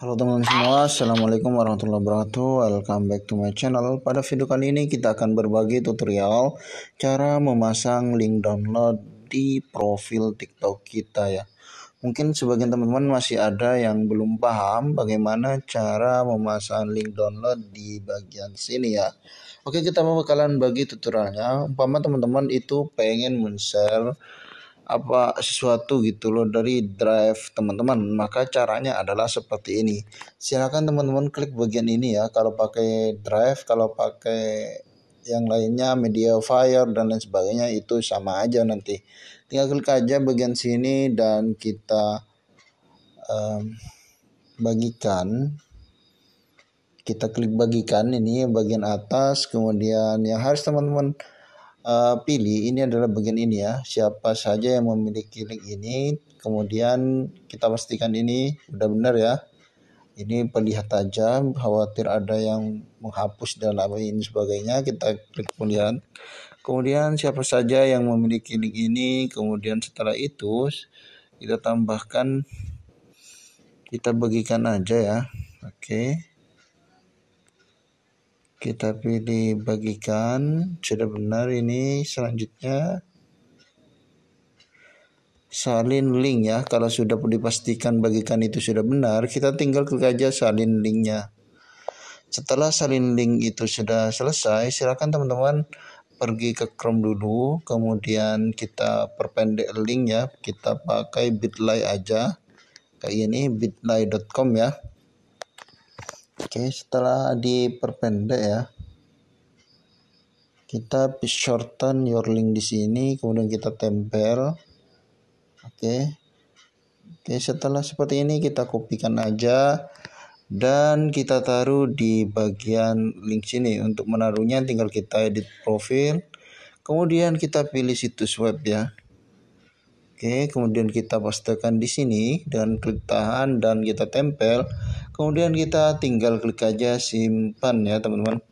Halo teman-teman semua, Assalamualaikum warahmatullahi wabarakatuh Welcome back to my channel Pada video kali ini kita akan berbagi tutorial Cara memasang link download di profil tiktok kita ya Mungkin sebagian teman-teman masih ada yang belum paham Bagaimana cara memasang link download di bagian sini ya Oke kita mau bakalan bagi tutorialnya Umpama teman-teman itu pengen men-share apa sesuatu gitu loh dari drive teman-teman maka caranya adalah seperti ini silahkan teman-teman klik bagian ini ya kalau pakai drive kalau pakai yang lainnya media fire dan lain sebagainya itu sama aja nanti tinggal klik aja bagian sini dan kita um, bagikan kita klik bagikan ini bagian atas kemudian yang harus teman-teman uh, pilih ini adalah bagian ini ya siapa saja yang memiliki link ini kemudian kita pastikan ini udah benar ya ini perlihat tajam khawatir ada yang menghapus dan ini sebagainya kita klik kemudian kemudian siapa saja yang memiliki link ini kemudian setelah itu kita tambahkan kita bagikan aja ya oke okay kita pilih bagikan sudah benar ini selanjutnya salin link ya kalau sudah dipastikan bagikan itu sudah benar kita tinggal klik aja salin linknya setelah salin link itu sudah selesai silakan teman-teman pergi ke Chrome dulu kemudian kita perpendek link ya kita pakai bit.ly aja kayak ini bit.ly.com ya Oke, setelah diperpendek ya. Kita shorten your link di sini, kemudian kita tempel. Oke. Oke, setelah seperti ini kita kopikan aja dan kita taruh di bagian link sini untuk menaruhnya tinggal kita edit profil kemudian kita pilih situs web ya Oke, kemudian kita pastekan di sini dengan klik tahan dan kita tempel. Kemudian kita tinggal klik aja simpan ya, teman-teman.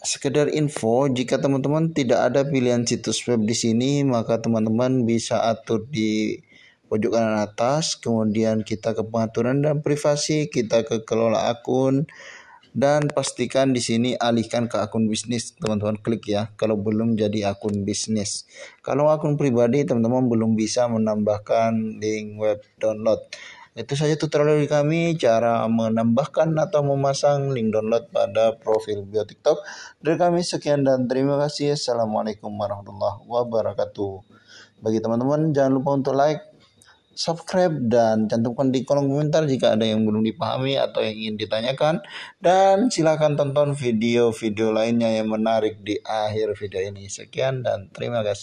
Sekedar info, jika teman-teman tidak ada pilihan situs web di sini, maka teman-teman bisa atur di pojok kanan atas, kemudian kita ke pengaturan dan privasi, kita ke kelola akun, dan pastikan di sini alihkan ke akun bisnis teman-teman klik ya kalau belum jadi akun bisnis kalau akun pribadi teman-teman belum bisa menambahkan link web download itu saja tutorial dari kami cara menambahkan atau memasang link download pada profil bio TikTok. Dari kami sekian dan terima kasih. Assalamualaikum warahmatullahi wabarakatuh. Bagi teman-teman jangan lupa untuk like, subscribe dan cantumkan di kolom komentar jika ada yang belum dipahami atau yang ingin ditanyakan dan silahkan tonton video-video lainnya yang menarik di akhir video ini sekian dan terima kasih